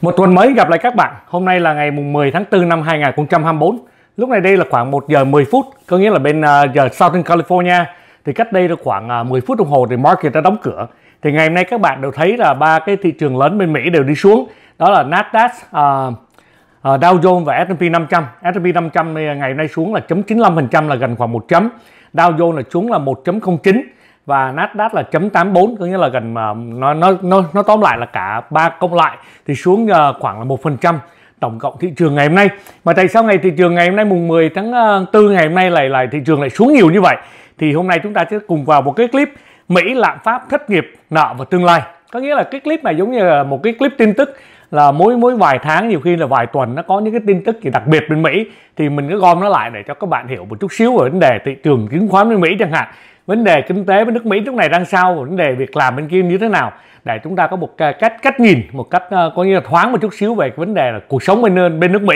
Một tuần mới gặp lại các bạn. Hôm nay là ngày mùng 10 tháng 4 năm 2024. Lúc này đây là khoảng 1 giờ 10 phút, có nghĩa là bên ờ, giờ Southern California thì cách đây là khoảng 10 ờ, phút đồng hồ thì market đã đóng cửa. Thì ngày hôm nay các bạn đều thấy là ba cái thị trường lớn bên Mỹ đều đi xuống. Đó là Nasdaq, uh, uh, Dow Jones và S&P 500. S&P 500 ngày hôm nay xuống là 0.95% là gần khoảng 1 chấm. Dow Jones là xuống là 1.09 và Nasdaq là chấm 84 có nghĩa là gần mà ờ, nó nó nó nó tóm lại là cả ba công lại thì xuống ờ, khoảng là một phần trăm tổng cộng thị trường ngày hôm nay mà tại sao ngày thị trường ngày hôm nay mùng 10 tháng 4 ờ, ngày hôm nay lại lại thị trường lại xuống nhiều như vậy thì hôm nay chúng ta sẽ cùng vào một cái clip Mỹ lạm phát thất nghiệp nợ và tương lai có nghĩa là cái clip này giống như là một cái clip tin tức là mỗi mỗi vài tháng nhiều khi là vài tuần nó có những cái tin tức gì đặc biệt bên Mỹ thì mình cứ gom nó lại để cho các bạn hiểu một chút xíu về vấn đề thị trường chứng khoán bên Mỹ chẳng hạn vấn đề kinh tế với nước Mỹ lúc này đang sao vấn đề việc làm bên kia như thế nào để chúng ta có một ờ, cách cách nhìn một cách uh, có như là thoáng một chút xíu về cái vấn đề là cuộc sống bên ờ, bên nước Mỹ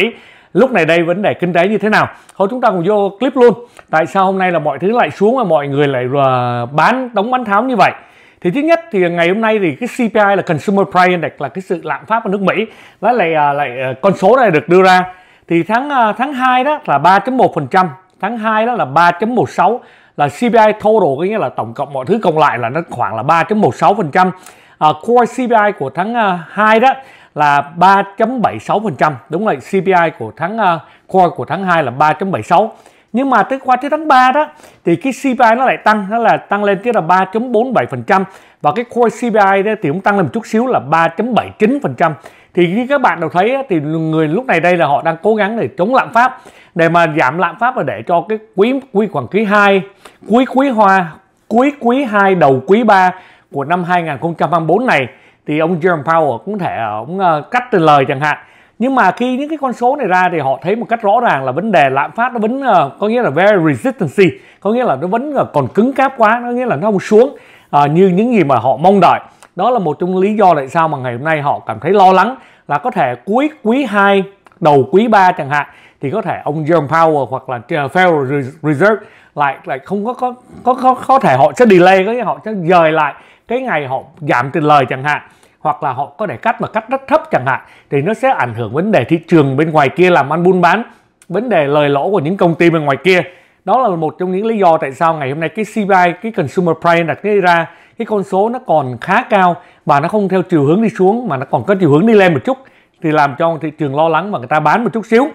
lúc này đây vấn đề kinh tế như thế nào thôi chúng ta cùng vô clip luôn tại sao hôm nay là mọi thứ lại xuống và mọi người lại uh, bán đóng bán tháo như vậy thì thứ nhất thì ngày hôm nay thì cái CPI là Consumer Price Index là cái sự lạm phát ở nước Mỹ đó lại uh, lại con số này được đưa ra thì tháng tháng 2 đó là 3.1% tháng 2 đó là 3.16 là CPI total có nghĩa là tổng cộng mọi thứ cộng lại là nó khoảng là 3.16%. À, core CPI của tháng uh, à, 2 đó là 3.76%. Đúng rồi, CPI của tháng uh, core của tháng 2 là 3.76. Nhưng mà tới qua tới tháng 3 đó thì cái CPI nó lại tăng, nó là tăng lên tới là 3.47% và cái core CPI đó thì cũng tăng lên một chút xíu là 3.79% thì như các bạn đều thấy thì người lúc này đây là họ đang cố gắng để chống lạm phát để mà giảm lạm phát và để cho cái quý quý khoảng quý 2 quý quý hoa cuối quý 2 đầu quý 3 của năm 2024 này thì ông Jerome Powell cũng thể ông ờ, cắt từ lời chẳng hạn nhưng mà khi những cái con số này ra thì họ thấy một cách rõ ràng là vấn đề lạm phát nó vẫn ờ, có nghĩa là very resistance có nghĩa là nó vẫn ờ, còn cứng cáp quá nó nghĩa là nó không xuống à, như những gì mà họ mong đợi đó là một trong lý do tại sao mà ngày hôm nay họ cảm thấy lo lắng là có thể cuối quý 2 đầu quý 3 chẳng hạn thì có thể ông Jerome Powell hoặc là Federal Reserve lại lại không có có có có, có thể họ sẽ delay cái họ sẽ dời lại cái ngày họ giảm tiền lời chẳng hạn hoặc là họ có thể cắt mà cắt rất thấp chẳng hạn thì nó sẽ ảnh hưởng vấn đề thị trường bên ngoài kia làm ăn buôn bán vấn đề lời lỗ của những công ty bên ngoài kia đó là một trong những lý do tại sao ngày hôm nay cái CPI cái consumer price đặt ra cái con số nó còn khá cao và nó không theo chiều hướng đi xuống mà nó còn có chiều hướng đi lên một chút thì làm cho thị trường lo lắng và người ta bán một chút xíu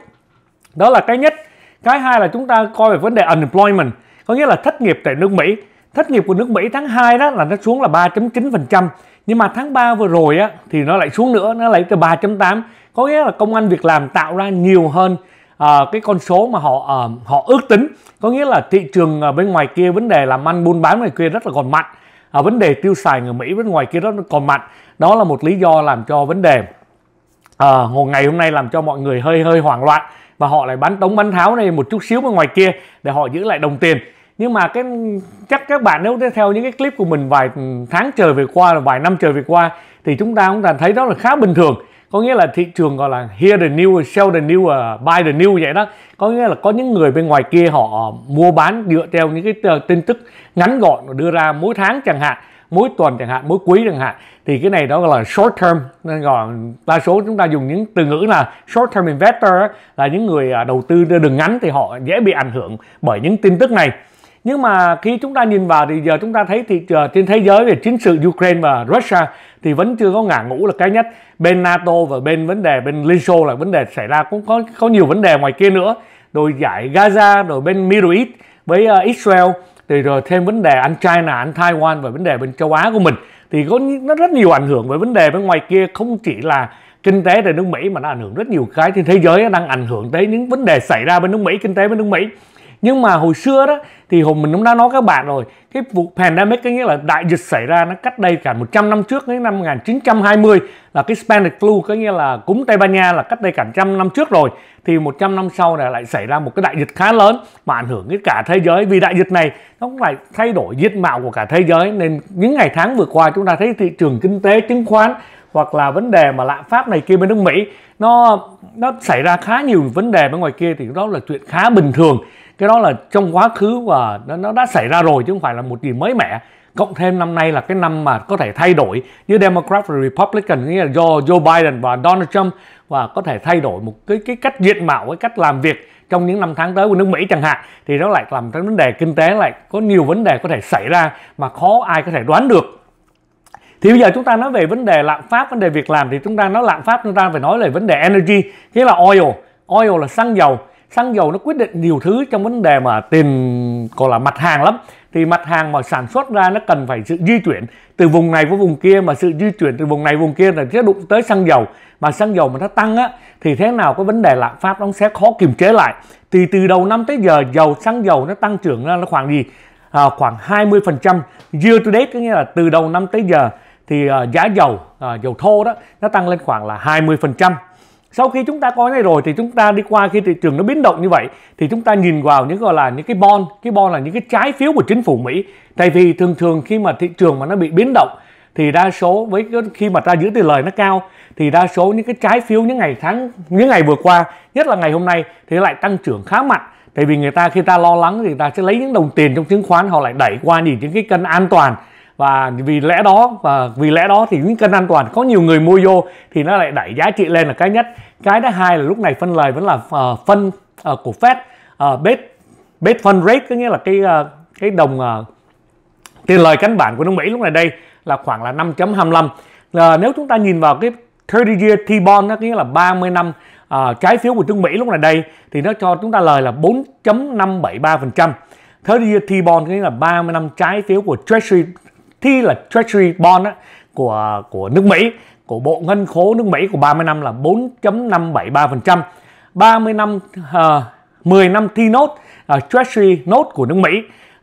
đó là cái nhất cái hai là chúng ta coi về vấn đề unemployment có nghĩa là thất nghiệp tại nước Mỹ thất nghiệp của nước Mỹ tháng 2 đó là nó xuống là 3.9% nhưng mà tháng 3 vừa rồi á thì nó lại xuống nữa nó lại tới 3.8 có nghĩa là công an việc làm tạo ra nhiều hơn à, cái con số mà họ à, họ ước tính có nghĩa là thị trường ở ờ, bên ngoài kia vấn đề làm ăn buôn bán ngoài kia rất là còn mạnh à, vấn đề tiêu xài người Mỹ bên ngoài kia rất là còn mạnh đó là một lý do làm cho vấn đề à, ngày hôm nay làm cho mọi người hơi hơi hoảng loạn và họ lại bán tống bán tháo này một chút xíu bên ngoài kia để họ giữ lại đồng tiền nhưng mà cái chắc các bạn nếu theo những cái clip của mình vài ừ, tháng trời về qua là vài năm trời về qua thì chúng ta cũng đã thấy đó là khá bình thường có nghĩa là thị trường gọi là hear the news, sell the news, à, buy the news vậy đó có nghĩa là có những người bên ngoài kia họ à, mua bán dựa theo những cái ờ, tin tức ngắn gọn đưa ra mỗi tháng chẳng hạn mỗi tuần chẳng hạn mỗi quý chẳng hạn thì cái này đó gọi là short term nên gọi đa số chúng ta dùng những từ ngữ là short term investor là những người à, đầu tư đường ngắn thì họ dễ bị ảnh hưởng bởi những tin tức này nhưng mà khi chúng ta nhìn vào thì giờ chúng ta thấy thì uh, ờ, trên thế giới về chính sự Ukraine và Russia thì vẫn chưa có ngả ngũ là cái nhất bên NATO và bên vấn đề bên Liên Xô là vấn đề xảy ra cũng có có nhiều vấn đề ngoài kia nữa rồi giải Gaza rồi bên Middle East với ờ, Israel thì rồi thêm vấn đề anh China anh Taiwan và vấn đề bên châu Á của mình thì có nó rất nhiều ảnh hưởng về vấn đề bên ngoài kia không chỉ là kinh tế tại nước Mỹ mà nó ảnh hưởng rất nhiều cái trên thế giới đang ảnh hưởng tới những vấn đề xảy ra bên nước Mỹ kinh tế bên nước Mỹ nhưng mà hồi xưa đó thì hùng mình cũng đã nói các bạn rồi cái vụ pandemic có nghĩa là đại dịch xảy ra nó cách đây cả 100 năm trước đến năm 1920 là cái Spanish flu có nghĩa là cúng Tây Ban Nha là cách đây cả trăm năm trước rồi thì 100 năm sau này lại xảy ra một cái đại dịch khá lớn mà ảnh hưởng đến cả thế giới vì đại dịch này nó cũng lại thay đổi diện mạo của cả thế giới nên những ngày tháng vừa qua chúng ta thấy thị trường kinh tế chứng khoán hoặc là vấn đề mà lạm phát này kia bên nước Mỹ nó nó xảy ra khá nhiều vấn đề bên ngoài kia thì đó là chuyện khá bình thường cái đó là trong quá khứ và nó, nó đã xảy ra rồi chứ không phải là một gì mới mẻ cộng thêm năm nay là cái năm mà có thể thay đổi như Democrat và Republican nghĩa là do Joe Biden và Donald Trump và có thể thay đổi một cái cái cách diện mạo cái cách làm việc trong những năm tháng tới của nước Mỹ chẳng hạn thì nó lại làm cái vấn đề kinh tế lại có nhiều vấn đề có thể xảy ra mà khó ai có thể đoán được thì bây giờ chúng ta nói về vấn đề lạm phát vấn đề việc làm thì chúng ta nói lạm phát chúng ta phải nói về vấn đề energy nghĩa là oil oil là xăng dầu xăng dầu nó quyết định nhiều thứ trong vấn đề mà tiền còn là mặt hàng lắm thì mặt hàng mà sản xuất ra nó cần phải sự di chuyển từ vùng này với vùng kia mà sự di chuyển từ vùng này vùng kia là sẽ đụng tới xăng dầu mà xăng dầu mà nó tăng á thì thế nào cái vấn đề lạm phát nó sẽ khó kiềm chế lại thì từ đầu năm tới giờ dầu xăng dầu nó tăng trưởng ra nó khoảng gì à, khoảng 20% year to date có nghĩa là từ đầu năm tới giờ thì uh, giá dầu uh, dầu thô đó nó tăng lên khoảng là 20% sau khi chúng ta có này rồi thì chúng ta đi qua khi thị trường nó biến động như vậy thì chúng ta nhìn vào những gọi là những cái bond cái bond là những cái trái phiếu của chính phủ mỹ tại vì thường thường khi mà thị trường mà nó bị biến động thì đa số với khi mà ta giữ tỷ lời nó cao thì đa số những cái trái phiếu những ngày tháng những ngày vừa qua nhất là ngày hôm nay thì lại tăng trưởng khá mạnh tại vì người ta khi ta lo lắng thì ta sẽ lấy những đồng tiền trong chứng khoán họ lại đẩy qua nhìn những cái cân an toàn và vì lẽ đó và vì lẽ đó thì những cân an toàn có nhiều người mua vô thì nó lại đẩy giá trị lên là cái nhất cái thứ hai là lúc này phân lời vẫn là uh, phân uh, của Fed uh, base base fund rate có nghĩa là cái uh, cái đồng uh, tiền lời cánh bản của nước Mỹ lúc này đây là khoảng là 5.25 uh, nếu chúng ta nhìn vào cái 30 year T-bond nó nghĩa là 30 năm à, trái phiếu của nước Mỹ lúc này đây thì nó cho chúng ta lời là 4.573%. 30 year T-bond nghĩa là 30 năm trái phiếu của Treasury thi là Treasury Bond á, của của nước Mỹ của Bộ Ngân khố nước Mỹ của 30 năm là 4.573%. 30 năm uh, 10 ờ, năm thi nốt uh, Treasury nốt của nước Mỹ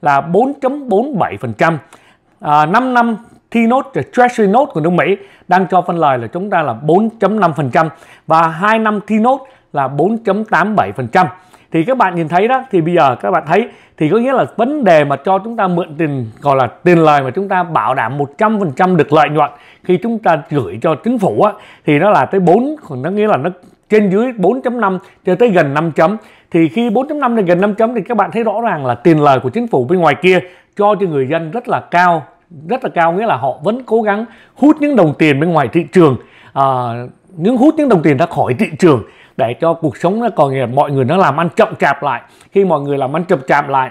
là 4.47%. Uh, 5 năm thi nốt Treasury nốt của nước Mỹ đang cho phân lời là chúng ta là 4.5% và 2 năm thi nốt là 4.87% thì các bạn nhìn thấy đó thì bây giờ các bạn thấy thì có nghĩa là vấn đề mà cho chúng ta mượn tiền gọi là tiền lời mà chúng ta bảo đảm 100% được lợi nhuận khi chúng ta gửi cho chính phủ á, thì nó là tới 4 còn nó nghĩa là nó trên dưới 4.5 cho tới gần 5 chấm thì khi 4.5 đến gần 5 chấm thì các bạn thấy rõ ràng là tiền lời của chính phủ bên ngoài kia cho cho người dân rất là cao rất là cao nghĩa là họ vẫn cố gắng hút những đồng tiền bên ngoài thị trường à, những hút những đồng tiền ra khỏi thị trường để cho cuộc sống nó còn là mọi người nó làm ăn chậm chạp lại khi mọi người làm ăn chậm chạp lại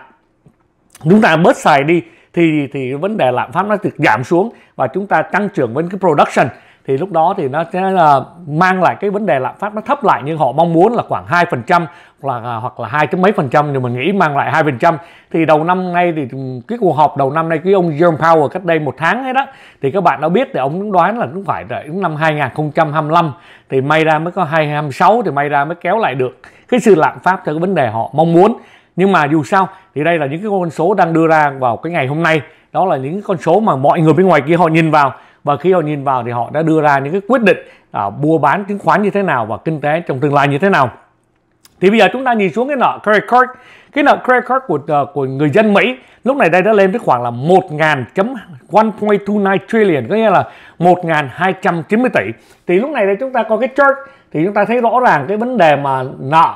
chúng ta bớt xài đi thì thì vấn đề lạm phát nó được giảm xuống và chúng ta tăng trưởng với cái production thì lúc đó thì nó sẽ là mang lại cái vấn đề lạm phát nó thấp lại nhưng họ mong muốn là khoảng 2% hoặc là hoặc là hai mấy phần trăm thì mình nghĩ mang lại 2% thì đầu năm nay thì ừ, cái cuộc họp đầu năm nay cái ông Jerome Powell cách đây một tháng ấy đó thì các bạn đã biết thì ông đoán là cũng phải đến năm 2025 thì may ra mới có 2026 thì may ra mới kéo lại được cái sự lạm phát theo cái vấn đề họ mong muốn nhưng mà dù sao thì đây là những cái con số đang đưa ra vào cái ngày hôm nay đó là những con số mà mọi người bên ngoài kia họ nhìn vào và khi họ nhìn vào thì họ đã đưa ra những cái quyết định à, mua bán chứng khoán như thế nào và kinh tế trong tương lai như thế nào thì bây giờ chúng ta nhìn xuống cái nợ credit card cái nợ credit card của uh, của người dân Mỹ lúc này đây đã lên tới khoảng là 1.129 trillion có nghĩa là 1.290 tỷ thì lúc này đây chúng ta có cái chart thì chúng ta thấy rõ ràng cái vấn đề mà nợ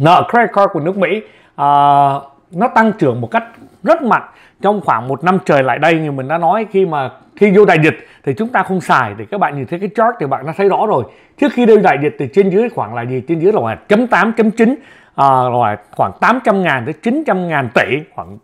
nợ credit card của nước Mỹ uh, nó tăng trưởng một cách rất mạnh trong khoảng một năm trời lại đây như mình đã nói khi mà khi vô đại dịch thì chúng ta không xài thì các bạn nhìn thấy cái chart thì bạn đã thấy rõ rồi trước khi đi đại dịch thì trên dưới khoảng là gì trên dưới là khoảng chấm tám chấm chín à, rồi khoảng 800 ngàn tới 900 ngàn tỷ khoảng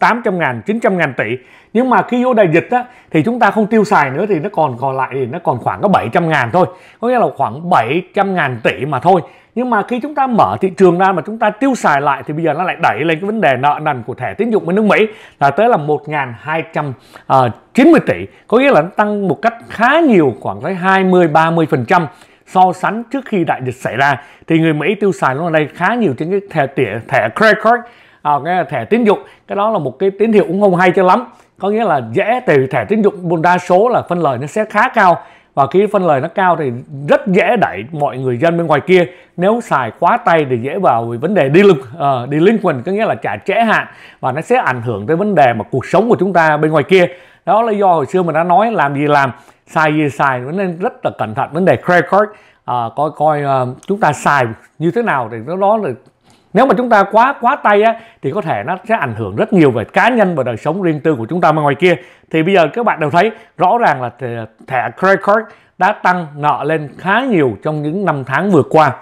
800 ngàn, 900 ngàn tỷ nhưng mà khi vô đại dịch á, thì chúng ta không tiêu xài nữa thì nó còn còn lại thì nó còn khoảng có 700 ngàn thôi có nghĩa là khoảng 700 ngàn tỷ mà thôi nhưng mà khi chúng ta mở thị trường ra mà chúng ta tiêu xài lại thì bây giờ nó lại đẩy lên cái vấn đề nợ nần của thẻ tín dụng với nước Mỹ là tới là 1.290 ờ, tỷ có nghĩa là nó tăng một cách khá nhiều khoảng tới 20-30% so sánh trước khi đại dịch xảy ra thì người Mỹ tiêu xài lúc này khá nhiều trên cái thẻ thẻ credit card à, cái thẻ tín dụng cái đó là một cái tín hiệu cũng không hay cho lắm có nghĩa là dễ từ thẻ tín dụng đa số là phân lời nó sẽ khá cao và khi phân lời nó cao thì rất dễ đẩy mọi người dân bên ngoài kia nếu xài quá tay thì dễ vào vấn đề đi lực uh, đi liên quần có nghĩa là trả trễ hạn và nó sẽ ảnh hưởng tới vấn đề mà cuộc sống của chúng ta bên ngoài kia đó là do hồi xưa mình đã nói làm gì làm xài gì xài nên rất là cẩn thận vấn đề credit card uh, coi coi uh, chúng ta xài như thế nào thì nó đó là nếu mà chúng ta quá quá tay á thì có thể nó sẽ ảnh hưởng rất nhiều về cá nhân và đời sống riêng tư của chúng ta mà ngoài kia thì bây giờ các bạn đều thấy rõ ràng là thẻ credit card đã tăng nợ lên khá nhiều trong những năm tháng vừa qua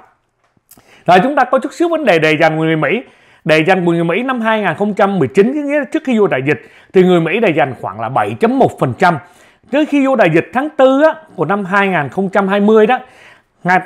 rồi chúng ta có chút xíu vấn đề đề dành người Mỹ đề dành của người Mỹ năm 2019 nghĩa trước khi vô đại dịch thì người Mỹ đề dành khoảng là 7.1% trước khi vô đại dịch tháng 4 á, của năm 2020 đó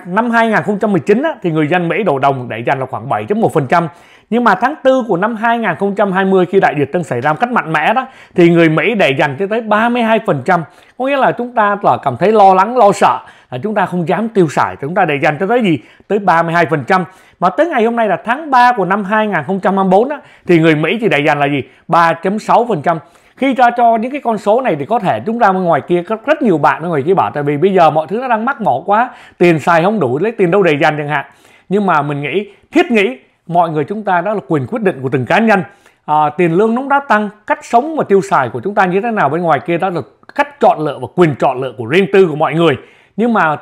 năm 2019 á, thì người dân Mỹ đổ đồng để dành là khoảng 7.1%. Nhưng mà tháng 4 của năm 2020 khi đại dịch đang xảy ra một cách mạnh mẽ đó thì người Mỹ để dành cho tới 32%. Có nghĩa là chúng ta là cảm thấy lo lắng, lo sợ là chúng ta không dám tiêu xài, chúng ta để dành cho tới gì? Tới 32%. Mà tới ngày hôm nay là tháng 3 của năm 2024 á, thì người Mỹ chỉ để dành là gì? 3.6% khi ta cho những cái con số này thì có thể chúng ta ngoài kia có rất nhiều bạn ngoài kia bảo tại vì bây giờ mọi thứ nó đang mắc mỏ quá tiền xài không đủ lấy tiền đâu để dành chẳng hạn nhưng mà mình nghĩ thiết nghĩ mọi người chúng ta đó là quyền quyết định của từng cá nhân à, tiền lương nó đã tăng cách sống và tiêu xài của chúng ta như thế nào bên ngoài kia đó là cách chọn lựa và quyền chọn lựa của riêng tư của mọi người nhưng mà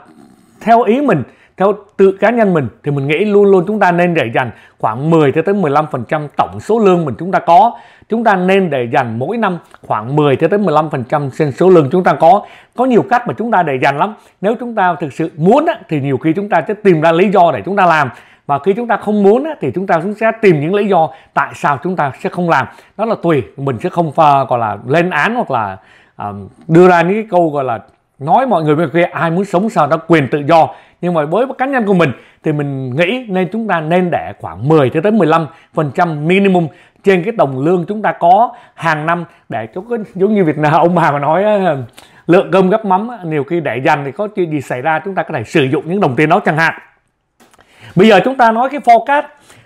theo ý mình theo tự cá nhân mình thì mình nghĩ luôn luôn chúng ta nên để dành khoảng 10 cho tới 15% tổng số lương mình chúng ta có. Chúng ta nên để dành mỗi năm khoảng 10 cho tới 15% trên số lương chúng ta có. Có nhiều cách mà chúng ta để dành lắm. Nếu chúng ta thực sự muốn thì nhiều khi chúng ta sẽ tìm ra lý do để chúng ta làm và khi chúng ta không muốn thì chúng ta cũng sẽ tìm những lý do tại sao chúng ta sẽ không làm đó là tùy mình sẽ không pha gọi là lên án hoặc là đưa ra những cái câu gọi là nói mọi người bên kia ai muốn sống sao đó quyền tự do nhưng mà với cá nhân của mình thì mình nghĩ nên chúng ta nên để khoảng 10 cho tới 15 phần trăm minimum trên cái đồng lương chúng ta có hàng năm để cho giống như Việt Nam ông bà mà nói lượng cơm gấp mắm nhiều khi để dành thì có chuyện gì xảy ra chúng ta có thể sử dụng những đồng tiền đó chẳng hạn bây giờ chúng ta nói cái forecast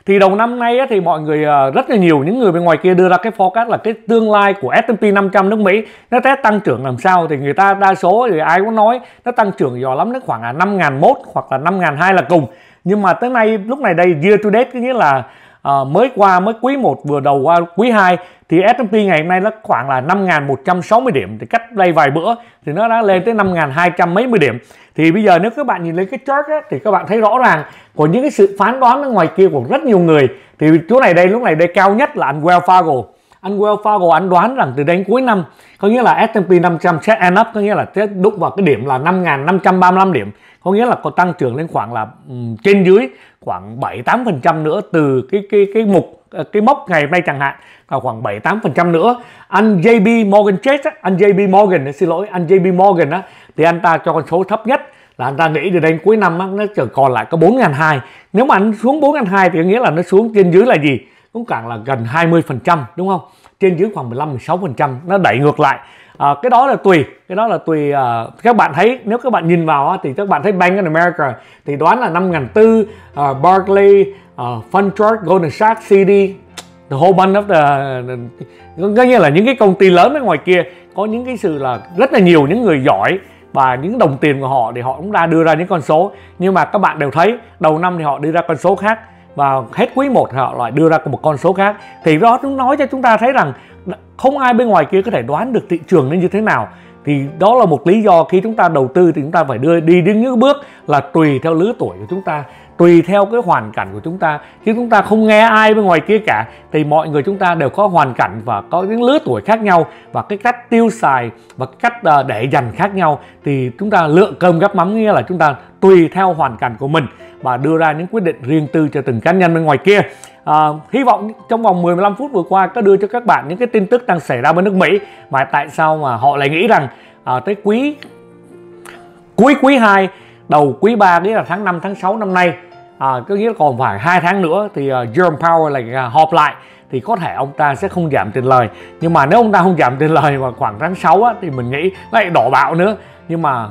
thì đầu năm nay thì mọi người ờ, rất là nhiều những người bên ngoài kia đưa ra cái forecast là cái tương lai của S&P 500 nước Mỹ nó sẽ tăng trưởng làm sao thì người ta đa số thì ai cũng nói nó tăng trưởng giò lắm nó khoảng là 5.001 hoặc là 5.002 là cùng nhưng mà tới nay lúc này đây year to date có nghĩa là à, mới qua mới quý 1 vừa đầu qua quý 2 thì S&P ngày hôm nay nó khoảng là 5.160 điểm thì cách đây vài bữa thì nó đã lên tới 5.200 mấy mươi điểm thì bây giờ nếu các bạn nhìn lên cái chart á, thì các bạn thấy rõ ràng của những cái sự phán đoán ở ngoài kia của rất nhiều người thì chỗ này đây lúc này đây cao nhất là anh Wells Fargo anh Wells Fargo anh đoán rằng từ đến cuối năm có nghĩa là S&P 500 sẽ end up có nghĩa là sẽ đúc vào cái điểm là 5.535 điểm có nghĩa là có tăng trưởng lên khoảng là ừ, trên dưới khoảng 7 8% nữa từ cái cái cái mục ờ, cái mốc ngày hôm nay chẳng hạn là khoảng 7 8% nữa. Anh JP Morgan Chase anh JP Morgan xin lỗi, anh JP Morgan á thì anh ta cho con số thấp nhất là anh ta nghĩ từ đến cuối năm nó chỉ còn lại có 4.200. Nếu mà anh xuống 4.200 thì có nghĩa là nó xuống trên dưới là gì? Cũng càng là gần 20% đúng không? Trên dưới khoảng 15 16% nó đẩy ngược lại à, cái đó là tùy cái đó là tùy à, các bạn thấy nếu các bạn nhìn vào thì các bạn thấy Bank of America thì đoán là năm ngàn tư à, Barclay uh, Goldman Sachs, CD the whole bunch of the có nghĩa là những cái công ty lớn ở ngoài kia có những cái sự là rất là nhiều những người giỏi và những đồng tiền của họ thì họ cũng ra đưa ra những con số nhưng mà các bạn đều thấy đầu năm thì họ đưa ra con số khác và hết quý 1 họ lại đưa ra một con số khác thì đó cũng nói cho chúng ta thấy rằng không ai bên ngoài kia có thể đoán được thị trường nó như thế nào thì đó là một lý do khi chúng ta đầu tư thì chúng ta phải đưa đi đến những bước là tùy theo lứa tuổi của chúng ta tùy theo cái hoàn cảnh của chúng ta chứ chúng ta không nghe ai bên ngoài kia cả thì mọi người chúng ta đều có hoàn cảnh và có những lứa tuổi khác nhau và cái cách tiêu xài và cái cách ờ, để dành khác nhau thì chúng ta lựa cơm gắp mắm nghĩa là chúng ta tùy theo hoàn cảnh của mình và đưa ra những quyết định riêng tư cho từng cá nhân bên ngoài kia à, hy vọng trong vòng 15 phút vừa qua có đưa cho các bạn những cái tin tức đang xảy ra bên nước Mỹ mà tại sao mà họ lại nghĩ rằng à, tới quý cuối quý 2 đầu quý 3 nghĩa là tháng 5 tháng 6 năm nay à, có nghĩa là còn khoảng 2 tháng nữa thì uh, Jerome Powell lại uh, họp lại thì có thể ông ta sẽ không giảm tiền lời nhưng mà nếu ông ta không giảm tiền lời vào khoảng tháng 6 á, thì mình nghĩ lại đỏ bạo nữa nhưng mà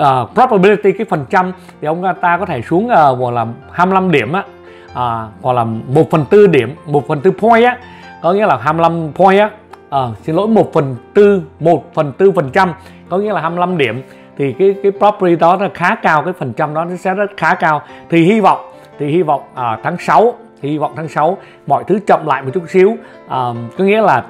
uh, probability cái phần trăm thì ông ta có thể xuống uh, vào là 25 điểm á à, gọi là 1 phần tư điểm 1 phần tư point á có nghĩa là 25 point á à, xin lỗi 1 phần tư 1 phần tư phần trăm có nghĩa là 25 điểm thì cái cái property đó là khá cao cái phần trăm đó nó sẽ rất khá cao thì hy vọng thì hy vọng à, tháng 6 thì hy vọng tháng 6 mọi thứ chậm lại một chút xíu à, có nghĩa là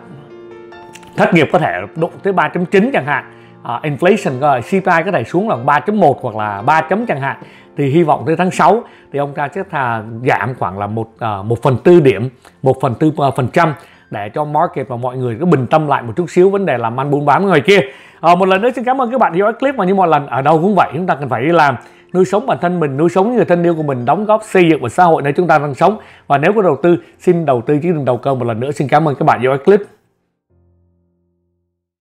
thất nghiệp có thể đụng tới 3.9 chẳng hạn à, inflation có thể, CPI có thể xuống là 3.1 hoặc là 3 chấm chẳng hạn thì hy vọng tới tháng 6 thì ông ta sẽ thà giảm khoảng là một à, một phần tư điểm một phần tư à, phần trăm để cho market và mọi người cứ bình tâm lại một chút xíu vấn đề làm ăn buôn bán người kia à, một lần nữa xin cảm ơn các bạn theo dõi clip mà như mọi lần ở đâu cũng vậy chúng ta cần phải đi làm nuôi sống bản thân mình nuôi sống người thân yêu của mình đóng góp xây dựng và xã hội nơi chúng ta đang sống và nếu có đầu tư xin đầu tư chứ đừng đầu cơ một lần nữa xin cảm ơn các bạn theo dõi clip